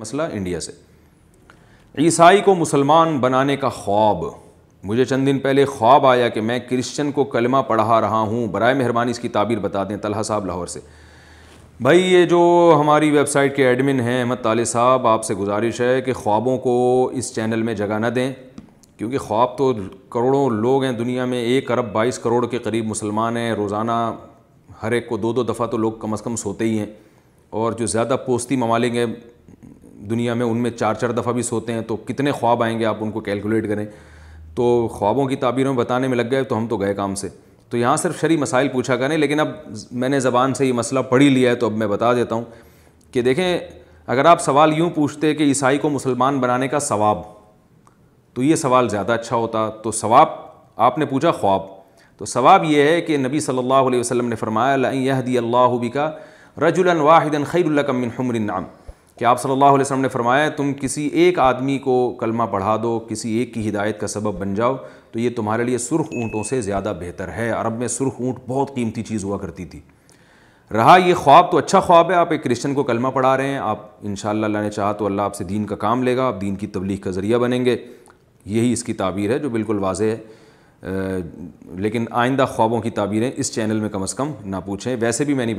मसला इंडिया से ईसाई को मुसलमान बनाने का ख्वाब मुझे चंद दिन पहले ख्वाब आया कि मैं क्रिश्चन को कलमा पढ़ा रहा हूँ बरए मेहरबानी इसकी ताबीर बता दें तलहा साहब लाहौर से भाई ये जो हमारी वेबसाइट के एडमिन हैं अहमद ताले साहब आपसे गुजारिश है कि ख्वाबों को इस चैनल में जगह ना दें क्योंकि ख्वाब तो करोड़ों लोग हैं दुनिया में एक अरब बाईस करोड़ के करीब मुसलमान हैं रोज़ाना हर एक को दो दो दफ़ा तो लोग कम अज़ कम सोते ही हैं और जो ज़्यादा पोस्ती ममालिक हैं दुनिया में उनमें चार चार दफ़ा भी सोते हैं तो कितने ख्वाब आएंगे आप उनको कैलकुलेट करें तो ख्वाबों की ताबीरों में बताने में लग गए तो हम तो गए काम से तो यहाँ सिर्फ शरी मसाइल पूछा करें लेकिन अब मैंने ज़बान से ये मसला पढ़ी लिया है तो अब मैं बता देता हूँ कि देखें अगर आप सवाल यूँ पूछते कि ईसाई को मुसलमान बनाने का सवाब तो ये सवाल ज़्यादा अच्छा होता तो सवाब आपने पूछा ख्वाब तो सवाब ये है कि नबी सल्लल्लाहु अलैहि वसल्लम ने फरमाया फ़रमायादी अल्लाह का रजुलन वाहिदन खैरुल्लकमिन हमर नाम कि आप सल्लल्लाहु अलैहि वसल्लम ने फरमाया तुम किसी एक आदमी को कलमा पढ़ा दो किसी एक की हिदायत का सबब बन जाओ तो ये तुम्हारे लिए सुर्ख ऊँटों से ज़्यादा बेहतर है अरब में सुर्ख ऊँट बहुत कीमती चीज़ हुआ करती थी रहा ये ख्वाब तो अच्छा ख्वाब है आप एक क्रिश्चन को कलमा पढ़ा रहे हैं आप इन अल्लाह ने चाहा तो अल्लाह आपसे दीन का काम लेगा आप दीन की तबलीग का ज़रिया बनेंगे यही इसकी ताबीर है जो बिल्कुल वाजह है लेकिन आइंदा ख्वाबों की ताबीरें इस चैनल में कम अज़ कम ना पूछें वैसे भी मैं नहीं